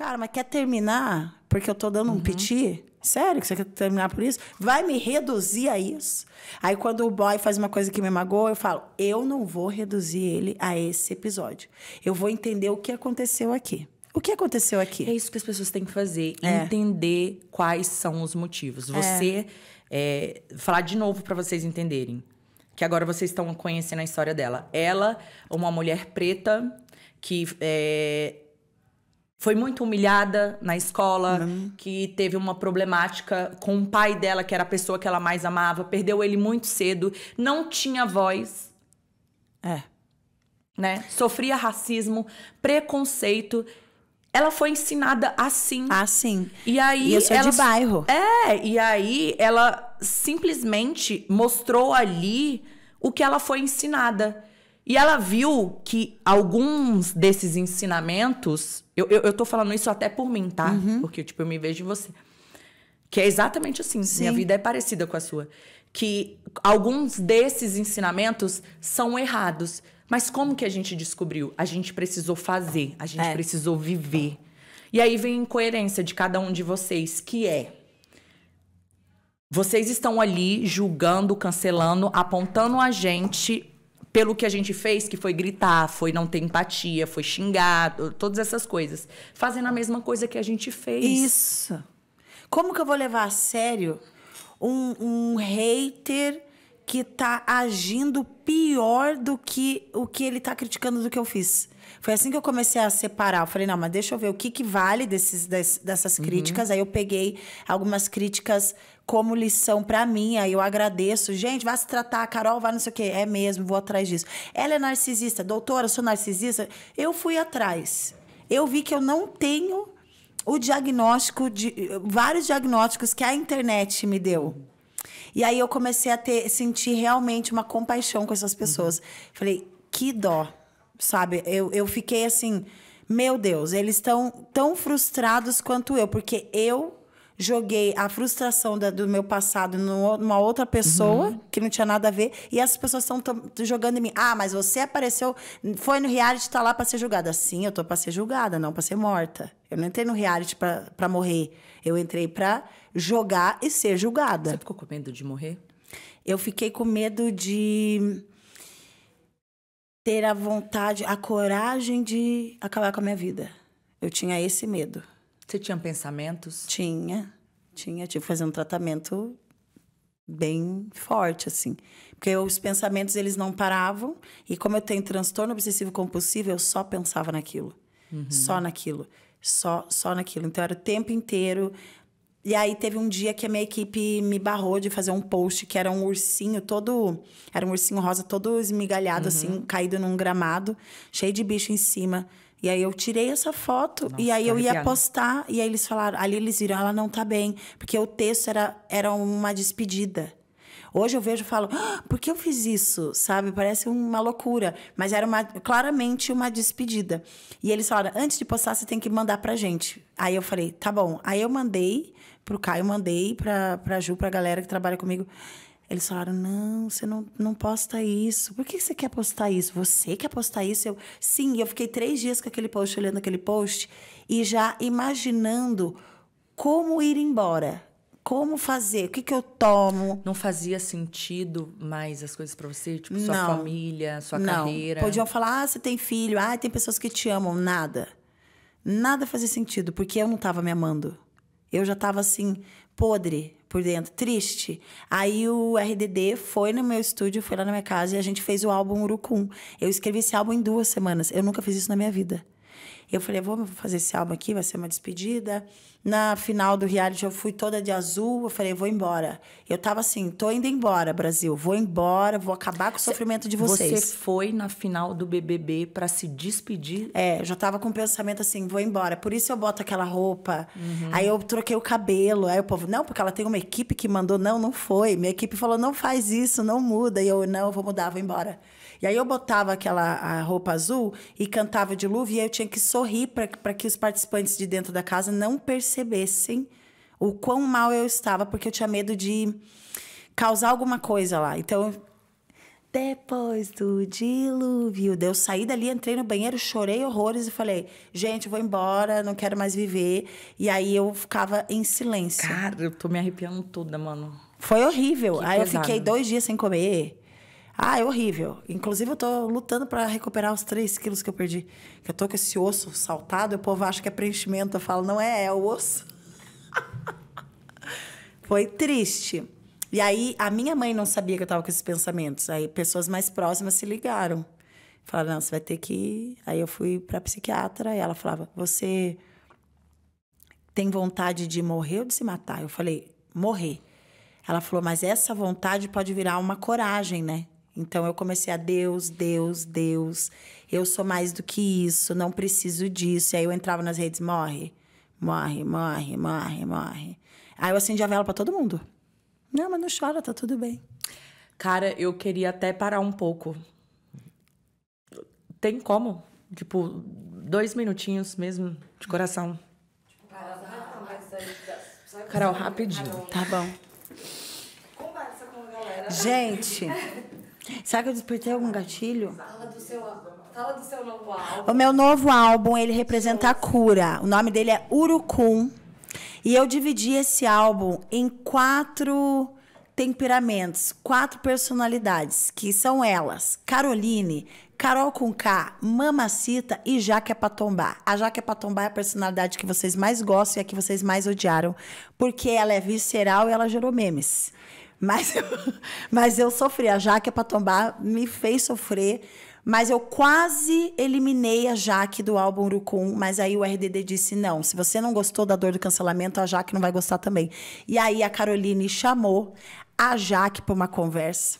Cara, mas quer terminar porque eu tô dando um petit. Uhum. piti? Sério que você quer terminar por isso? Vai me reduzir a isso? Aí quando o boy faz uma coisa que me magoa, eu falo: "Eu não vou reduzir ele a esse episódio. Eu vou entender o que aconteceu aqui." O que aconteceu aqui? É isso que as pessoas têm que fazer, é. entender quais são os motivos. É. Você é. É, falar de novo para vocês entenderem que agora vocês estão conhecendo a história dela. Ela, uma mulher preta que é, foi muito humilhada na escola, uhum. que teve uma problemática com o pai dela, que era a pessoa que ela mais amava, perdeu ele muito cedo, não tinha voz. É. Né? Sofria racismo, preconceito. Ela foi ensinada assim. Assim. E aí. E eu sou ela... de bairro. É, e aí ela simplesmente mostrou ali o que ela foi ensinada. E ela viu que alguns desses ensinamentos eu, eu, eu tô falando isso até por mim, tá? Uhum. Porque, tipo, eu me vejo em você. Que é exatamente assim. Sim. Minha vida é parecida com a sua. Que alguns desses ensinamentos são errados. Mas como que a gente descobriu? A gente precisou fazer, a gente é. precisou viver. E aí vem a incoerência de cada um de vocês, que é. Vocês estão ali julgando, cancelando, apontando a gente pelo que a gente fez, que foi gritar, foi não ter empatia, foi xingar, todas essas coisas. Fazendo a mesma coisa que a gente fez. Isso. Como que eu vou levar a sério um, um hater que tá agindo pior do que o que ele tá criticando do que eu fiz. Foi assim que eu comecei a separar. Eu falei, não, mas deixa eu ver o que, que vale desses, dessas uhum. críticas. Uhum. Aí eu peguei algumas críticas como lição para mim. Aí eu agradeço. Gente, vai se tratar, Carol, vai não sei o quê. É mesmo, vou atrás disso. Ela é narcisista. Doutora, sou narcisista. Eu fui atrás. Eu vi que eu não tenho o diagnóstico de vários diagnósticos que a internet me deu. E aí eu comecei a ter, sentir realmente uma compaixão com essas pessoas. Uhum. Falei, que dó, sabe? Eu, eu fiquei assim, meu Deus, eles estão tão frustrados quanto eu, porque eu joguei a frustração da, do meu passado numa outra pessoa uhum. que não tinha nada a ver e essas pessoas estão jogando em mim. Ah, mas você apareceu, foi no reality, tá lá para ser julgada. Sim, eu tô para ser julgada, não para ser morta. Eu não entrei no reality para morrer. Eu entrei para jogar e ser julgada. Você ficou com medo de morrer? Eu fiquei com medo de ter a vontade, a coragem de acabar com a minha vida. Eu tinha esse medo. Você tinha pensamentos? Tinha, tinha. Tive que fazer um tratamento bem forte, assim. Porque os pensamentos, eles não paravam. E como eu tenho transtorno obsessivo compulsivo, eu só pensava naquilo. Uhum. Só naquilo. Só, só naquilo. Então, era o tempo inteiro... E aí teve um dia que a minha equipe me barrou de fazer um post que era um ursinho todo... Era um ursinho rosa todo esmigalhado, uhum. assim, caído num gramado, cheio de bicho em cima. E aí eu tirei essa foto Nossa, e aí eu ia postar e aí eles falaram, ali eles viram, ela não tá bem, porque o texto era, era uma despedida. Hoje eu vejo e falo, ah, por que eu fiz isso? Sabe? Parece uma loucura. Mas era uma, claramente uma despedida. E eles falaram, antes de postar, você tem que mandar pra gente. Aí eu falei, tá bom. Aí eu mandei pro Caio, mandei pra, pra Ju, pra galera que trabalha comigo. Eles falaram: não, você não, não posta isso. Por que você quer postar isso? Você quer postar isso? Eu, sim, eu fiquei três dias com aquele post, olhando aquele post e já imaginando como ir embora. Como fazer? O que, que eu tomo? Não fazia sentido mais as coisas para você? Tipo, sua não, família, sua não. carreira? Podiam falar, ah, você tem filho, ah, tem pessoas que te amam. Nada. Nada fazia sentido, porque eu não estava me amando. Eu já estava assim, podre, por dentro, triste. Aí o RDD foi no meu estúdio, foi lá na minha casa e a gente fez o álbum Urucum. Eu escrevi esse álbum em duas semanas. Eu nunca fiz isso na minha vida. Eu falei, vou fazer esse álbum aqui, vai ser uma despedida. Na final do reality, eu fui toda de azul. Eu falei, vou embora. Eu tava assim, tô indo embora, Brasil. Vou embora, vou acabar com o sofrimento de vocês. Você foi na final do BBB para se despedir? É, eu já tava com o pensamento assim, vou embora. Por isso eu boto aquela roupa. Uhum. Aí eu troquei o cabelo. Aí o povo, não, porque ela tem uma equipe que mandou. Não, não foi. Minha equipe falou, não faz isso, não muda. E eu, não, eu vou mudar, vou embora. E aí eu botava aquela roupa azul e cantava de luva. E aí eu tinha que sorrir sorri para que os participantes de dentro da casa não percebessem o quão mal eu estava, porque eu tinha medo de causar alguma coisa lá. Então, depois do dilúvio, eu saí dali, entrei no banheiro, chorei horrores e falei: gente, vou embora, não quero mais viver. E aí eu ficava em silêncio. Cara, eu tô me arrepiando toda, mano. Foi horrível. Que aí pesado. eu fiquei dois dias sem comer. Ah, é horrível. Inclusive, eu tô lutando para recuperar os 3 quilos que eu perdi. Que eu tô com esse osso saltado, e o povo acha que é preenchimento. Eu falo, não é, é o osso. Foi triste. E aí, a minha mãe não sabia que eu tava com esses pensamentos. Aí, pessoas mais próximas se ligaram. Falaram, não, você vai ter que ir. Aí, eu fui pra psiquiatra e ela falava, você tem vontade de morrer ou de se matar? Eu falei, morrer. Ela falou, mas essa vontade pode virar uma coragem, né? Então eu comecei a Deus, Deus, Deus. Eu sou mais do que isso, não preciso disso. E aí eu entrava nas redes, morre, morre, morre, morre, morre. Aí eu acendi a vela para todo mundo. Não, mas não chora, tá tudo bem. Cara, eu queria até parar um pouco. Tem como? Tipo, dois minutinhos mesmo, de coração. Carol, rapidinho. Tá bom. Conversa com a galera. Gente. Será que eu despertei algum gatilho? Fala do seu, fala do seu novo álbum. O meu novo álbum, ele representa a cura. O nome dele é Urucum. E eu dividi esse álbum em quatro temperamentos, quatro personalidades, que são elas: Caroline, Carol com K, Mamacita e Jaque é pra tombar. A Jaque é pra tombar é a personalidade que vocês mais gostam e a que vocês mais odiaram, porque ela é visceral e ela gerou memes. Mas eu, mas eu sofri. A Jaque para tombar me fez sofrer. Mas eu quase eliminei a Jaque do álbum Urucum, mas aí o RDD disse: não, se você não gostou da dor do cancelamento, a Jaque não vai gostar também. E aí a Caroline chamou a Jaque para uma conversa.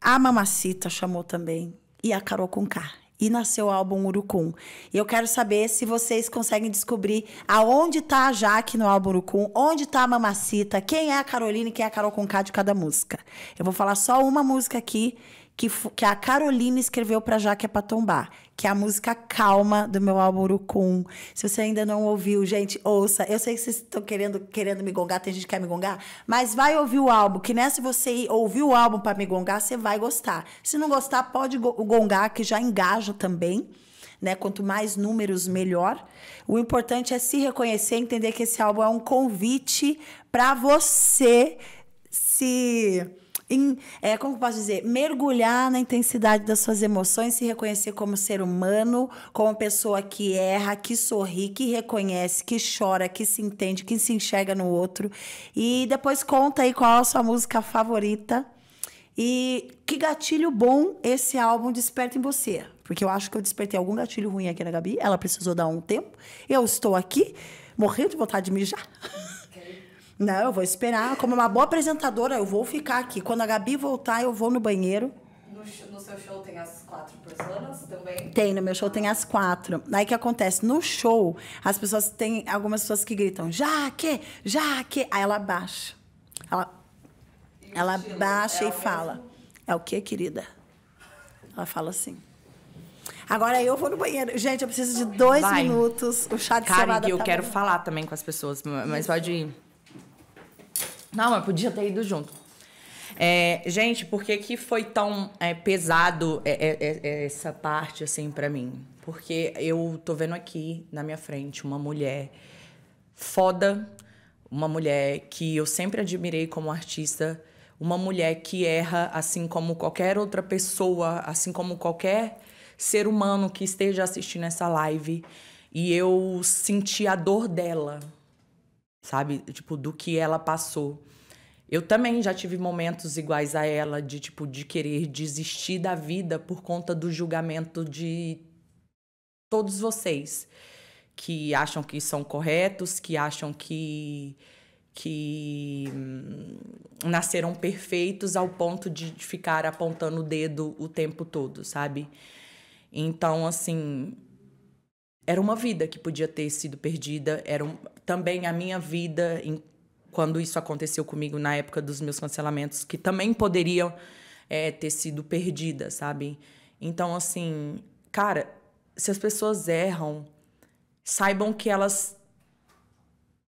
A Mamacita chamou também. E a Carol K e nasceu o álbum Urucum. E eu quero saber se vocês conseguem descobrir aonde tá a Jaque no álbum Urucum, onde tá a Mamacita, quem é a Carolina e quem é a Carol Conká de cada música. Eu vou falar só uma música aqui que, que a Carolina escreveu para Já Que É Pra Tombar, que é a música calma do meu álbum Urucum. Se você ainda não ouviu, gente, ouça. Eu sei que vocês estão querendo, querendo me gongar, tem gente que quer me gongar, mas vai ouvir o álbum, que nessa você ouvir o álbum para me gongar, você vai gostar. Se não gostar, pode gongar, que já engaja também. Né? Quanto mais números, melhor. O importante é se reconhecer, entender que esse álbum é um convite para você se em, é, como posso dizer, mergulhar na intensidade das suas emoções, se reconhecer como ser humano, como pessoa que erra, que sorri, que reconhece, que chora, que se entende, que se enxerga no outro. E depois conta aí qual é a sua música favorita. E que gatilho bom esse álbum desperta em você. Porque eu acho que eu despertei algum gatilho ruim aqui na Gabi. Ela precisou dar um tempo. Eu estou aqui, morrendo de vontade de mijar. Não, eu vou esperar. Como uma boa apresentadora, eu vou ficar aqui. Quando a Gabi voltar, eu vou no banheiro. No, seu show tem as quatro pessoas também? Tem, no meu show tem as quatro. Aí que acontece? No show, as pessoas têm algumas pessoas que gritam, já que, já que. Aí ela baixa. Ela, ela baixa é e fala. Mesmo? É o que, querida? Ela fala assim. Agora eu vou no banheiro. Gente, eu preciso de dois Vai. minutos. O chá de Cara, cevada. Que eu tá quero bem. falar também com as pessoas, mas Isso. pode ir. Não, mas podia ter ido junto. É, gente, por que, que foi tão é, pesado é, é, é, é essa parte, assim, para mim? Porque eu tô vendo aqui na minha frente uma mulher foda, uma mulher que eu sempre admirei como artista, uma mulher que erra assim como qualquer outra pessoa, assim como qualquer ser humano que esteja assistindo essa live. E eu senti a dor dela, sabe? Tipo, do que ela passou. Eu também já tive momentos iguais a ela de tipo de querer desistir da vida por conta do julgamento de todos vocês que acham que são corretos, que acham que que hum, nasceram perfeitos ao ponto de ficar apontando o dedo o tempo todo, sabe? Então, assim, era uma vida que podia ter sido perdida, era um, também a minha vida em, quando isso aconteceu comigo na época dos meus cancelamentos, que também poderiam é, eh, ter sido perdida, sabe? Então, assim, cara, se as pessoas erram, saibam que elas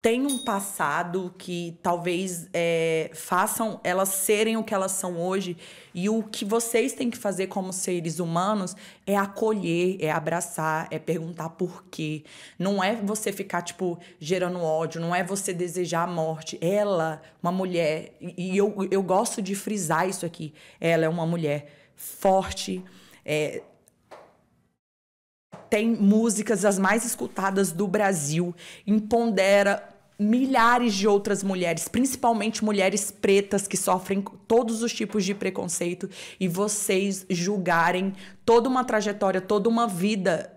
têm um passado que talvez é, façam elas serem o que elas são hoje. E o que vocês têm que fazer como seres humanos é acolher, é abraçar, é perguntar por quê. Não é você ficar, tipo, gerando ódio, não é você desejar a morte. Ela, uma mulher, e eu, eu gosto de frisar isso aqui, ela é uma mulher forte, é, tem músicas as mais escutadas do Brasil, empodera milhares de outras mulheres, principalmente mulheres pretas que sofrem todos os tipos de preconceito e vocês julgarem toda uma trajetória, toda uma vida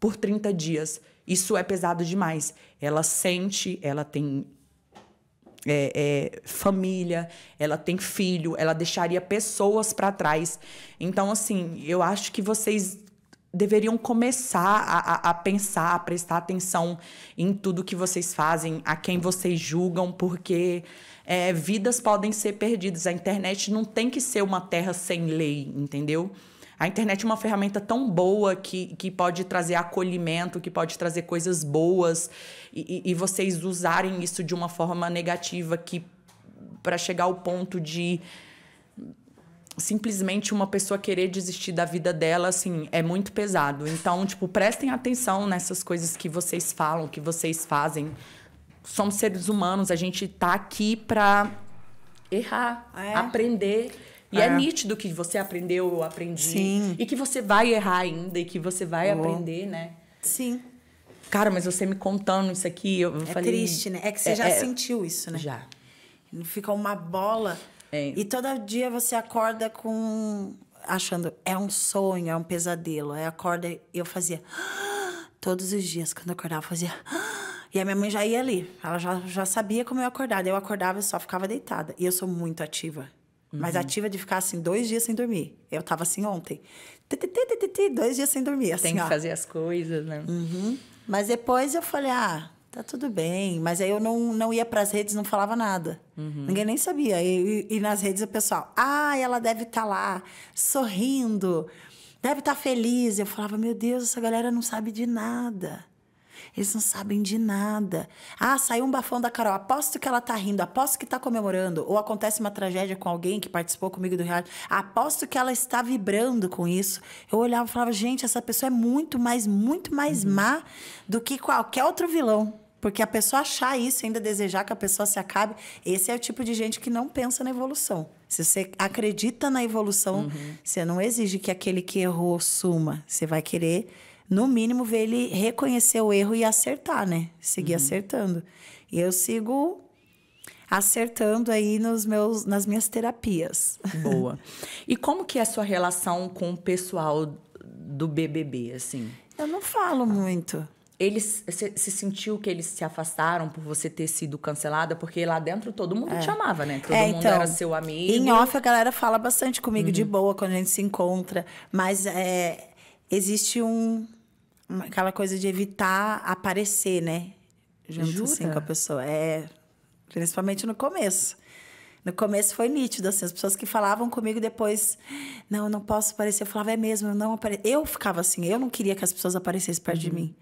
por 30 dias. Isso é pesado demais. Ela sente, ela tem é, é, família, ela tem filho, ela deixaria pessoas para trás. Então, assim, eu acho que vocês deveriam começar a, a, a, pensar, a prestar atenção em tudo que vocês fazem, a quem vocês julgam, porque é, vidas podem ser perdidas. A internet não tem que ser uma terra sem lei, entendeu? A internet é uma ferramenta tão boa que, que pode trazer acolhimento, que pode trazer coisas boas, e, e vocês usarem isso de uma forma negativa que para chegar ao ponto de simplesmente uma pessoa querer desistir da vida dela, assim, é muito pesado. Então, tipo, prestem atenção nessas coisas que vocês falam, que vocês fazem. Somos seres humanos, a gente tá aqui pra errar, é. aprender. E é. é. nítido que você aprendeu, eu aprendi. Sim. E que você vai errar ainda e que você vai oh. aprender, né? Sim. Cara, mas você me contando isso aqui, eu é falei... É triste, né? É que você é, já é. sentiu isso, né? Já. Não fica uma bola é. E todo dia você acorda com. achando, é um sonho, é um pesadelo. Aí acorda, eu fazia. Todos os dias, quando eu acordava, eu fazia. E a minha mãe já ia ali. Ela já, já sabia como eu acordava. Eu acordava e só ficava deitada. E eu sou muito ativa. Uhum. Mas ativa de ficar assim dois dias sem dormir. Eu tava assim ontem. Dois dias sem dormir. Assim, Tem que ó. fazer as coisas, né? Uhum. Mas depois eu falei, ah, tá tudo bem. Mas aí eu não, não ia para as redes, não falava nada. Uhum. Ninguém nem sabia. E, e, e, nas redes o pessoal, ah, ela deve estar tá lá, sorrindo, deve estar tá feliz. Eu falava, meu Deus, essa galera não sabe de nada. Eles não sabem de nada. Ah, saiu um bafão da Carol. Aposto que ela tá rindo, aposto que tá comemorando. Ou acontece uma tragédia com alguém que participou comigo do reality. Aposto que ela está vibrando com isso. Eu olhava e falava, gente, essa pessoa é muito mais, muito mais uhum. má do que qualquer outro vilão. Porque a pessoa achar isso, ainda desejar que a pessoa se acabe, esse é o tipo de gente que não pensa na evolução. Se você acredita na evolução, uhum. você não exige que aquele que errou suma. Você vai querer, no mínimo, ver ele reconhecer o erro e acertar, né? Seguir uhum. acertando. E eu sigo acertando aí nos meus, nas minhas terapias. Boa. E como que é a sua relação com o pessoal do BBB, assim? Eu não falo muito ele se, se, sentiu que eles se afastaram por você ter sido cancelada? Porque lá dentro todo mundo é. te amava, né? Todo é, mundo era então, seu amigo. Em off, a galera fala bastante comigo uhum. de boa quando a gente se encontra. Mas é, existe um, uma, aquela coisa de evitar aparecer, né? Junto assim, Jura? assim com a pessoa. É, principalmente no começo. No começo foi nítido, assim, as pessoas que falavam comigo depois, não, eu não posso aparecer. Eu falava, é mesmo, eu não apareço. Eu ficava assim, eu não queria que as pessoas aparecessem perto uhum. de mim.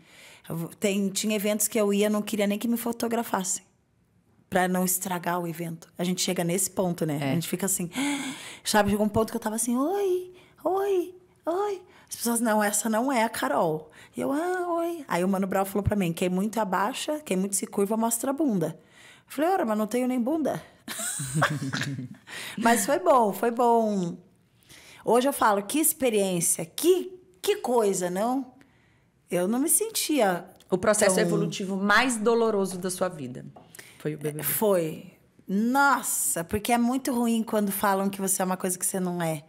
Eu, tem, tinha eventos que eu ia, não queria nem que me fotografassem para não estragar o evento. A gente chega nesse ponto, né? É. A gente fica assim, sabe? Chegou um ponto que eu tava assim, oi, oi, oi. As pessoas, não, essa não é a Carol. E eu, ah, oi. Aí o Mano Brau falou para mim, quem muito abaixa, quem muito se curva, mostra a bunda. Eu falei, ora, mas não tenho nem bunda. Mas foi bom, foi bom. Hoje eu falo, que experiência, que, que coisa, não? Eu não me sentia. O processo tão... evolutivo mais doloroso da sua vida foi o é, bebê. Foi. Nossa, porque é muito ruim quando falam que você é uma coisa que você não é.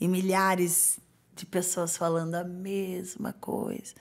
E milhares de pessoas falando a mesma coisa.